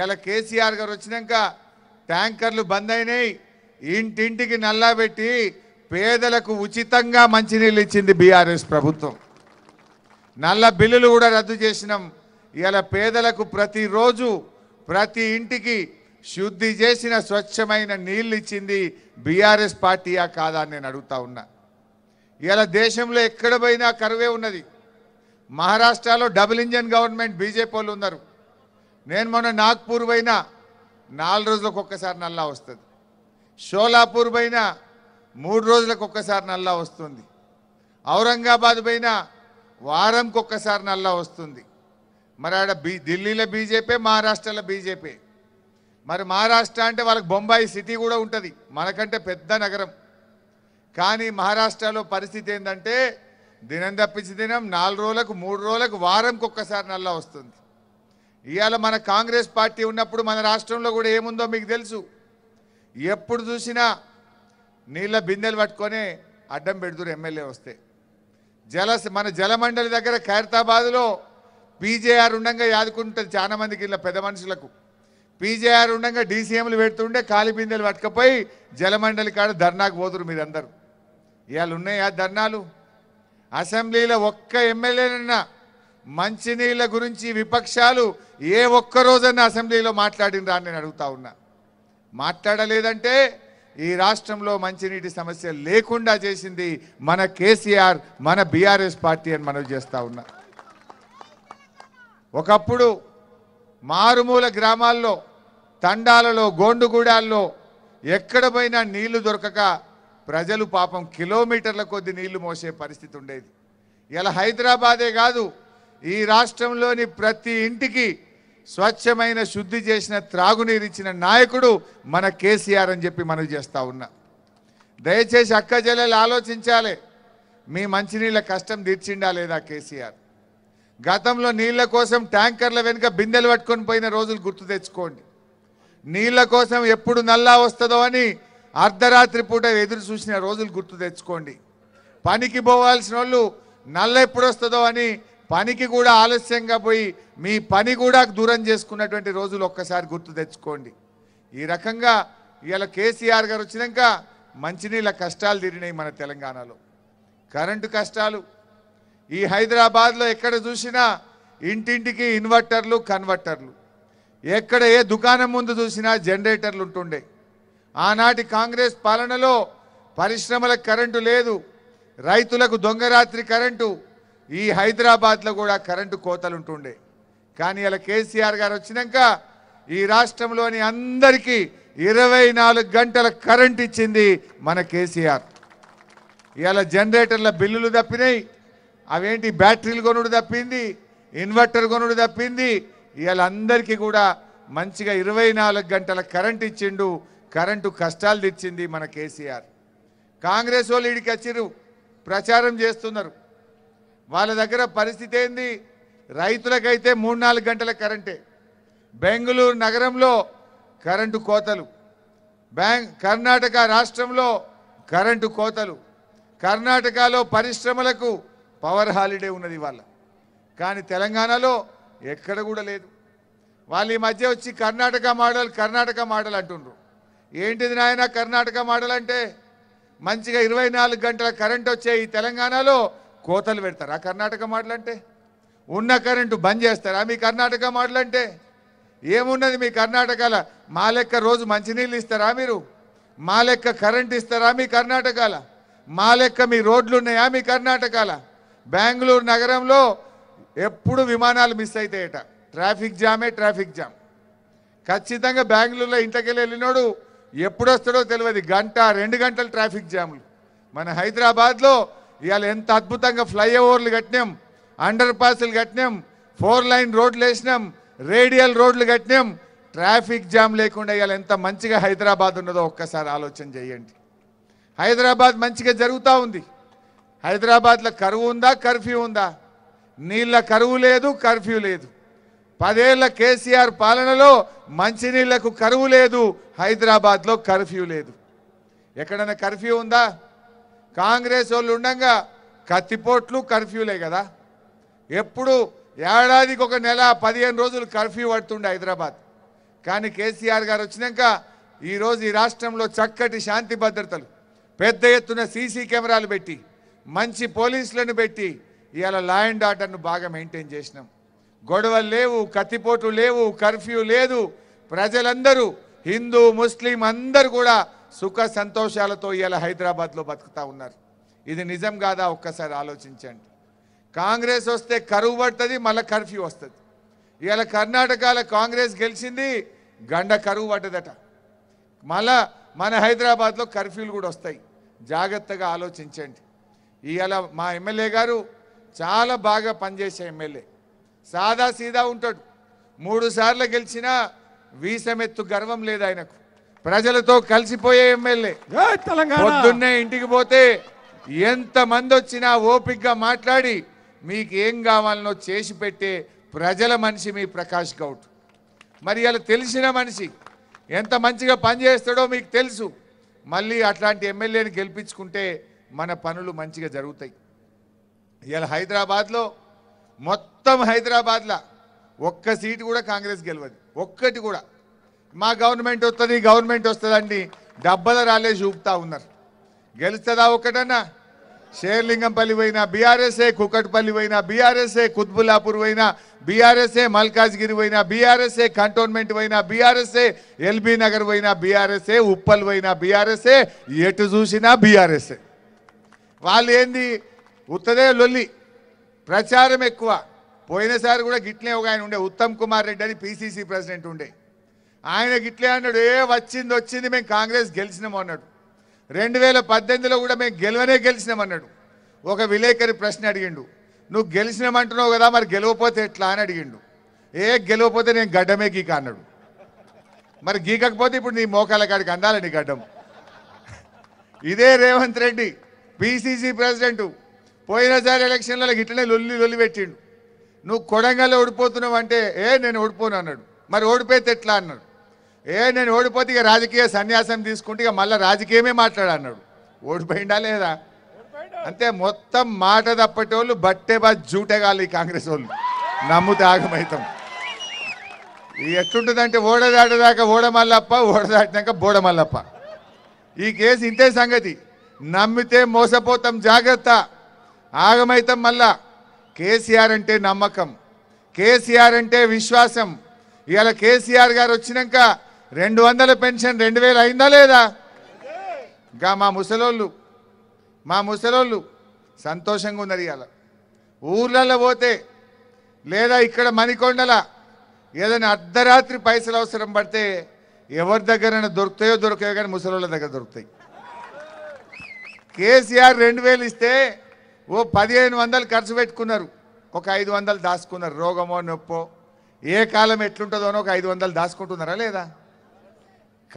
ఇవాళ కేసీఆర్ గారు వచ్చినాక ట్యాంకర్లు బంద్ అయినాయి ఇంటింటికి పెట్టి పేదలకు ఉచితంగా మంచినీళ్ళు ఇచ్చింది బీఆర్ఎస్ ప్రభుత్వం నల్ల బిల్లులు కూడా రద్దు చేసినాం ఇలా పేదలకు ప్రతిరోజు ప్రతి ఇంటికి శుద్ధి చేసిన స్వచ్ఛమైన నీళ్ళు ఇచ్చింది బీఆర్ఎస్ పార్టీయా కాదా నేను అడుగుతా ఉన్నా ఇవాళ దేశంలో ఎక్కడ పోయినా కరువే ఉన్నది మహారాష్ట్రలో డబుల్ ఇంజన్ గవర్నమెంట్ బీజేపీ వాళ్ళు ఉన్నారు నేను మొన్న నాగ్పూర్ పోయినా నాలుగు రోజులకు ఒక్కసారి నల్లా వస్తుంది షోలాపూర్ పోయినా మూడు రోజులకు ఒక్కసారి నల్లా వస్తుంది ఔరంగాబాద్ పోయినా వారంకి ఒక్కసారి నల్లా వస్తుంది మరి ఆడ బీ ఢిల్లీలో బీజేపీ మహారాష్ట్రలో బీజేపీ మరి మహారాష్ట్ర అంటే వాళ్ళకి బొంబాయి సిటీ కూడా ఉంటుంది మనకంటే పెద్ద నగరం కానీ మహారాష్ట్రలో పరిస్థితి ఏంటంటే దినం తప్పించి దినం నాలుగు రోజులకు మూడు రోజులకు వారంకి ఒక్కసారి నల్లా వస్తుంది ఇవాళ మన కాంగ్రెస్ పార్టీ ఉన్నప్పుడు మన రాష్ట్రంలో కూడా ఏముందో మీకు తెలుసు ఎప్పుడు చూసినా నీళ్ళ బిందెలు పట్టుకొని అడ్డం పెడుతురు ఎమ్మెల్యే వస్తే జల మన జలమండలి దగ్గర ఖైరతాబాద్లో పీజేఆర్ ఉండగా యాదుకుంటుంది చాలా మందికి ఇలా పెద్ద మనుషులకు పీజేఆర్ ఉండగా డీసీఎంలు పెడుతుంటే కాలి బిందెలు పట్టుకపోయి జలమండలి కాడ ధర్నాకు పోతురు మీరందరూ ఇవాళ ఉన్నాయా ధర్నాలు అసెంబ్లీలో ఒక్క ఎమ్మెల్యేనన్నా మంచినీళ్ళ గురించి విపక్షాలు ఏ ఒక్కరోజన్నా అసెంబ్లీలో మాట్లాడినరా అని నేను అడుగుతా ఉన్నా మాట్లాడలేదంటే ఈ రాష్ట్రంలో మంచినీటి సమస్య లేకుండా చేసింది మన కేసీఆర్ మన బీఆర్ఎస్ పార్టీ అని మనం చేస్తూ ఉన్నా ఒకప్పుడు మారుమూల గ్రామాల్లో తండాలలో గోండుగూడాల్లో ఎక్కడ పోయినా నీళ్లు దొరకక ప్రజలు పాపం కిలోమీటర్ల కొద్ది నీళ్లు మోసే పరిస్థితి ఉండేది ఇలా హైదరాబాదే కాదు ఈ రాష్ట్రంలోని ప్రతి ఇంటికి స్వచ్ఛమైన శుద్ధి చేసిన త్రాగునీరు ఇచ్చిన నాయకుడు మన కేసీఆర్ అని చెప్పి మనవి చేస్తూ ఉన్నా దయచేసి అక్క జల్లెలు ఆలోచించాలి మీ మంచినీళ్ళ కష్టం తీర్చిండా లేదా కేసీఆర్ గతంలో నీళ్ల కోసం ట్యాంకర్ల వెనుక బిందెలు పట్టుకొని పోయిన రోజులు గుర్తు తెచ్చుకోండి నీళ్ల కోసం ఎప్పుడు నల్లా వస్తుందో అని అర్ధరాత్రి పూట ఎదురు చూసిన రోజులు గుర్తు తెచ్చుకోండి పనికి పోవాల్సిన వాళ్ళు నల్ల ఎప్పుడు వస్తుందో అని పనికి కూడా ఆలస్యంగా పోయి మీ పని కూడా దూరం చేసుకున్నటువంటి రోజులు ఒక్కసారి గుర్తు తెచ్చుకోండి ఈ రకంగా ఇవాళ కేసీఆర్ గారు వచ్చినాక మంచినీళ్ళ కష్టాలు తీరినాయి మన తెలంగాణలో కరెంటు కష్టాలు ఈ హైదరాబాద్లో ఎక్కడ చూసినా ఇంటింటికి ఇన్వర్టర్లు కన్వర్టర్లు ఎక్కడ ఏ దుకాణం ముందు చూసినా జనరేటర్లు ఉంటుండే ఆనాటి కాంగ్రెస్ పాలనలో పరిశ్రమలకు కరెంటు లేదు రైతులకు దొంగరాత్రి కరెంటు ఈ హైదరాబాద్లో కూడా కరెంటు కోతలు ఉంటుండే కానీ అలా కేసీఆర్ గారు వచ్చినాక ఈ రాష్ట్రంలోని అందరికీ ఇరవై గంటల కరెంట్ ఇచ్చింది మన కేసీఆర్ ఇలా జనరేటర్ల బిల్లులు తప్పినాయి అవేంటి బ్యాటరీలు కొనుడు తప్పింది ఇన్వర్టర్ కొనుడు తప్పింది ఇవాళ అందరికీ కూడా మంచిగా ఇరవై నాలుగు గంటల కరెంట్ ఇచ్చిండు కరెంటు కష్టాలు తెచ్చింది మన కేసీఆర్ కాంగ్రెస్ వాళ్ళు ఇడికి వచ్చిర్రు ప్రచారం చేస్తున్నారు వాళ్ళ దగ్గర పరిస్థితి ఏంది రైతులకైతే మూడు నాలుగు గంటల కరెంటే బెంగళూరు నగరంలో కరెంటు కోతలు బ్యాంక్ కర్ణాటక రాష్ట్రంలో కరెంటు కోతలు కర్ణాటకలో పరిశ్రమలకు పవర్ హాలిడే ఉన్నది వాళ్ళ కానీ తెలంగాణలో ఎక్కడ కూడా లేదు వాళ్ళ ఈ మధ్య వచ్చి కర్ణాటక మోడల్ కర్ణాటక మోడల్ అంటుండ్రు ఏంటిది నాయన కర్ణాటక మోడల్ అంటే మంచిగా ఇరవై గంటల కరెంట్ వచ్చే ఈ తెలంగాణలో కోతలు పెడతారు ఆ కర్ణాటక మాటలంటే ఉన్న కరెంటు బంద్ చేస్తారా మీ కర్ణాటక మాటలంటే ఏమున్నది మీ కర్ణాటకాల మా లెక్క రోజు మంచినీళ్ళు ఇస్తారా మీరు మా లెక్క కరెంట్ ఇస్తారా మీ కర్ణాటకలో మా లెక్క మీ రోడ్లు ఉన్నాయా మీ కర్ణాటకలో బెంగళూరు నగరంలో ఎప్పుడు విమానాలు మిస్ అవుతాయట ట్రాఫిక్ జామే ట్రాఫిక్ జామ్ ఖచ్చితంగా బెంగళూరులో ఇంటికెళ్ళి వెళ్ళినోడు ఎప్పుడొస్తాడో తెలియదు గంట రెండు గంటలు ట్రాఫిక్ జాములు మన హైదరాబాద్లో ఇవాళ ఎంత అద్భుతంగా ఫ్లైఓవర్లు కట్టినాం అండర్ పాస్లు కట్టినాం ఫోర్ లైన్ రోడ్లు వేసినాం రేడియల్ రోడ్లు కట్టినాం ట్రాఫిక్ జామ్ లేకుండా ఇవాళ ఎంత మంచిగా హైదరాబాద్ ఉన్నదో ఒక్కసారి ఆలోచన చేయండి హైదరాబాద్ మంచిగా జరుగుతూ ఉంది హైదరాబాద్లో కరువు ఉందా కర్ఫ్యూ ఉందా నీళ్ళ కరువు లేదు కర్ఫ్యూ లేదు పదేళ్ల కేసీఆర్ పాలనలో మంచినీళ్లకు కరువు లేదు హైదరాబాద్లో కర్ఫ్యూ లేదు ఎక్కడైనా కర్ఫ్యూ ఉందా కాంగ్రెస్ వాళ్ళు ఉండగా కత్తిపోట్లు కర్ఫ్యూలే కదా ఎప్పుడు ఏడాదికి ఒక నెల పదిహేను రోజులు కర్ఫ్యూ పడుతుండే హైదరాబాద్ కానీ కేసీఆర్ గారు వచ్చినాక ఈరోజు ఈ రాష్ట్రంలో చక్కటి శాంతి భద్రతలు పెద్ద ఎత్తున సీసీ కెమెరాలు పెట్టి మంచి పోలీసులను పెట్టి ఇలా లా అండ్ ఆర్డర్ను బాగా మెయింటైన్ చేసినాం గొడవలు లేవు కత్తిపోటు లేవు కర్ఫ్యూ లేదు ప్రజలందరూ హిందూ ముస్లిం అందరూ కూడా సుఖ సంతోషాలతో ఇవాళ హైదరాబాద్లో బతుకుతా ఉన్నారు ఇది నిజం కాదా ఒక్కసారి ఆలోచించండి కాంగ్రెస్ వస్తే కరువు పడుతుంది మళ్ళీ కర్ఫ్యూ వస్తుంది ఇవాళ కర్ణాటకలో కాంగ్రెస్ గెలిచింది గండ కరువు పడ్డదట మళ్ళా మన హైదరాబాద్లో కర్ఫ్యూలు కూడా వస్తాయి జాగ్రత్తగా ఆలోచించండి ఇవాళ మా ఎమ్మెల్యే గారు చాలా బాగా పనిచేసే ఎమ్మెల్యే సాదా సీదా ఉంటాడు మూడు సార్లు గెలిచినా వీసమెత్తు గర్వం లేదు ఆయనకు ప్రజలతో కలిసిపోయే ఎమ్మెల్యే పొద్దున్నే ఇంటికి పోతే మంది వచ్చినా ఓపిక్గా మాట్లాడి మీకు ఏం కావాలనో చేసి పెట్టే ప్రజల మనిషి మీ ప్రకాష్ గౌడ్ మరి ఇలా తెలిసిన మనిషి ఎంత మంచిగా పనిచేస్తాడో మీకు తెలుసు మళ్ళీ అట్లాంటి ఎమ్మెల్యేని గెలిపించుకుంటే మన పనులు మంచిగా జరుగుతాయి ఇలా హైదరాబాద్లో మొత్తం హైదరాబాద్లో ఒక్క సీటు కూడా కాంగ్రెస్ గెలవదు ఒక్కటి కూడా మా గవర్నమెంట్ వస్తుంది గవర్నమెంట్ వస్తుందండి డబ్బల రాలే చూపుతా ఉన్నారు గెలుస్తుందా ఒకటన్నా షేర్లింగంపల్లి పోయినా బీఆర్ఎస్ఏ కుకట్పల్లి పోయినా బీఆర్ఎస్ఏ కుత్బులాపూర్ పోయినా బీఆర్ఎస్ఏ మల్కాజ్గిరి పోయినా బీఆర్ఎస్ఏ కంటోన్మెంట్ పోయినా బీఆర్ఎస్ఏ ఎల్బీ నగర్ పోయినా బీఆర్ఎస్ఏ ఉప్పల్ పోయినా బీఆర్ఎస్ఏ ఎటు చూసినా బీఆర్ఎస్ఏ వాళ్ళు ఏంది ఉత్తదే లొల్లి ప్రచారం ఎక్కువ పోయినసారి కూడా గిట్లే ఒక ఆయన ఉండే ఉత్తమ్ కుమార్ రెడ్డి అని పీసీసీ ప్రెసిడెంట్ ఉండే ఆయనకి ఇట్లే అన్నాడు ఏ వచ్చింది వచ్చింది మేము కాంగ్రెస్ గెలిచినాము అన్నాడు రెండు వేల పద్దెనిమిదిలో కూడా మేము గెలవనే గెలిచినామన్నాడు ఒక విలేకరి ప్రశ్న అడిగిండు నువ్వు గెలిచినామంటున్నావు కదా మరి గెలవపోతే ఎట్లా అని అడిగిండు ఏ గెలవపోతే నేను గడ్డమే గీక అన్నాడు మరి గీకకపోతే ఇప్పుడు నీ మోకాల కాడికి అందాలండి గడ్డం ఇదే రేవంత్ రెడ్డి పిసిసి ప్రెసిడెంట్ పోయినసారి ఎలక్షన్లలో ఇట్లనే లొల్లి లొల్లి పెట్టిండు నువ్వు కొడంగల్లో ఓడిపోతున్నావు అంటే ఏ నేను ఓడిపోను అన్నాడు మరి ఓడిపోతే ఎట్లా అన్నాడు ఏ నేను ఓడిపోతే ఇక రాజకీయ సన్యాసం తీసుకుంటే ఇక మళ్ళీ రాజకీయమే మాట్లాడన్నాడు ఓడిపోయిందా లేదా అంతే మొత్తం మాట తప్పటోళ్ళు బట్టే బా జూటేగాలి ఈ కాంగ్రెస్ వాళ్ళు నమ్ముతే ఎట్లుంటుంది ఎట్లుంటుందంటే ఓడదాటదాకా ఓడమల్లప్ప ఓడదాటినాక బోడమల్లప్ప ఈ కేసు ఇంతే సంగతి నమ్మితే మోసపోతాం జాగ్రత్త ఆగమైతం మళ్ళా కేసీఆర్ అంటే నమ్మకం కేసీఆర్ అంటే విశ్వాసం ఇవాళ కేసీఆర్ గారు వచ్చినాక రెండు వందల పెన్షన్ రెండు వేలు అయిందా లేదా ఇంకా మా ముసలోళ్ళు మా ముసలోళ్ళు సంతోషంగా ఉన్నది ఇవాళ ఊర్లలో పోతే లేదా ఇక్కడ మణికొండల ఏదైనా అర్ధరాత్రి పైసలు అవసరం పడితే ఎవరి దగ్గరైనా దొరుకుతాయో దొరకాయో కానీ ముసలోళ్ళ దగ్గర దొరుకుతాయి కేసీఆర్ రెండు వేలు ఇస్తే ఓ పదిహేను వందలు ఖర్చు పెట్టుకున్నారు ఒక ఐదు వందలు దాచుకున్నారు రోగమో నొప్పో ఏ కాలం ఎట్లుంటుందోనో ఒక ఐదు వందలు దాచుకుంటున్నారా లేదా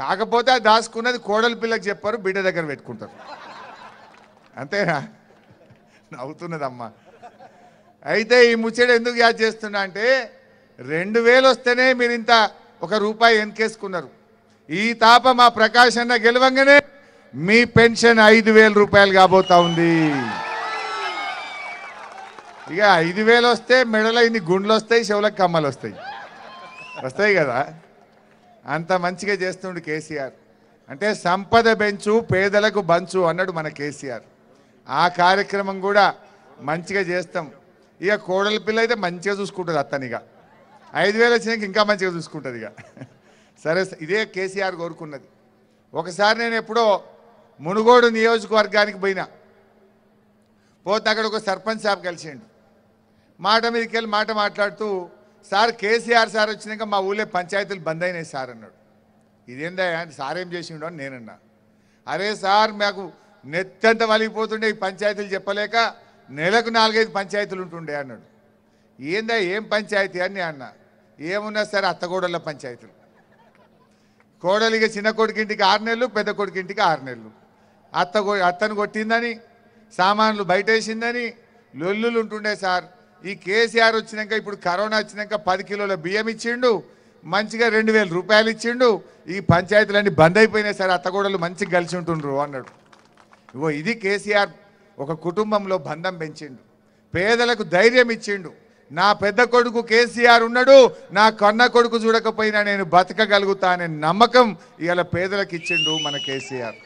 కాకపోతే అది దాచుకున్నది కోడలి పిల్లకి చెప్పారు బిడ్డ దగ్గర పెట్టుకుంటారు అంతేనా నవ్వుతున్నదమ్మా అయితే ఈ ముచ్చట ఎందుకు యాద్ చేస్తున్నా అంటే రెండు వేలు వస్తేనే మీరు ఇంత ఒక రూపాయి వెనకేసుకున్నారు ఈ తాప మా ప్రకాశ్ అన్న గెలవంగానే మీ పెన్షన్ ఐదు వేల రూపాయలు కాబోతా ఉంది ఇక ఐదు వేలు వస్తే మెడలో ఇన్ని గుండెలు వస్తాయి చెవులకు కమ్మలు వస్తాయి వస్తాయి కదా అంత మంచిగా చేస్తుండు కేసీఆర్ అంటే సంపద పెంచు పేదలకు బంచు అన్నాడు మన కేసీఆర్ ఆ కార్యక్రమం కూడా మంచిగా చేస్తాం ఇక కోడల పిల్ల అయితే మంచిగా చూసుకుంటుంది అత్తనిగా ఐదు వేలు వచ్చినాక ఇంకా మంచిగా చూసుకుంటుంది ఇక సరే ఇదే కేసీఆర్ కోరుకున్నది ఒకసారి నేను ఎప్పుడో మునుగోడు నియోజకవర్గానికి పోయినా పోతే అక్కడ ఒక సర్పంచ్ సాబ్ కలిసిండు మాట మీదకి వెళ్ళి మాట మాట్లాడుతూ సార్ కేసీఆర్ సార్ వచ్చినాక మా ఊళ్ళో పంచాయతీలు బంద్ అయినాయి సార్ అన్నాడు ఇదేందా సార్ ఏం చేసి అని నేనన్నా అరే సార్ మాకు నెత్తంత వలిగిపోతుండే ఈ పంచాయతీలు చెప్పలేక నెలకు నాలుగైదు పంచాయతీలు ఉంటుండే అన్నాడు ఏందా ఏం పంచాయతీ అని అన్న ఏమున్నా సరే అత్తగోడళ్ళ పంచాయతీలు కోడలిగా చిన్న కొడుకింటికి ఆరు నెలలు పెద్ద కొడుకింటికి ఆరు నెలలు అత్త అత్తను కొట్టిందని సామాన్లు బయటేసిందని లొల్లులు ఉంటుండే సార్ ఈ కేసీఆర్ వచ్చినాక ఇప్పుడు కరోనా వచ్చినాక పది కిలోల బియ్యం ఇచ్చిండు మంచిగా రెండు వేల రూపాయలు ఇచ్చిండు ఈ పంచాయతీలన్నీ బంద్ అయిపోయినాయి సార్ అత్తగూడలు మంచిగా కలిసి ఉంటుండ్రు అన్నాడు ఓ ఇది కేసీఆర్ ఒక కుటుంబంలో బంధం పెంచిండు పేదలకు ధైర్యం ఇచ్చిండు నా పెద్ద కొడుకు కేసీఆర్ ఉన్నాడు నా కన్న కొడుకు చూడకపోయినా నేను బతకగలుగుతా అనే నమ్మకం ఇవాళ పేదలకు ఇచ్చిండు మన కేసీఆర్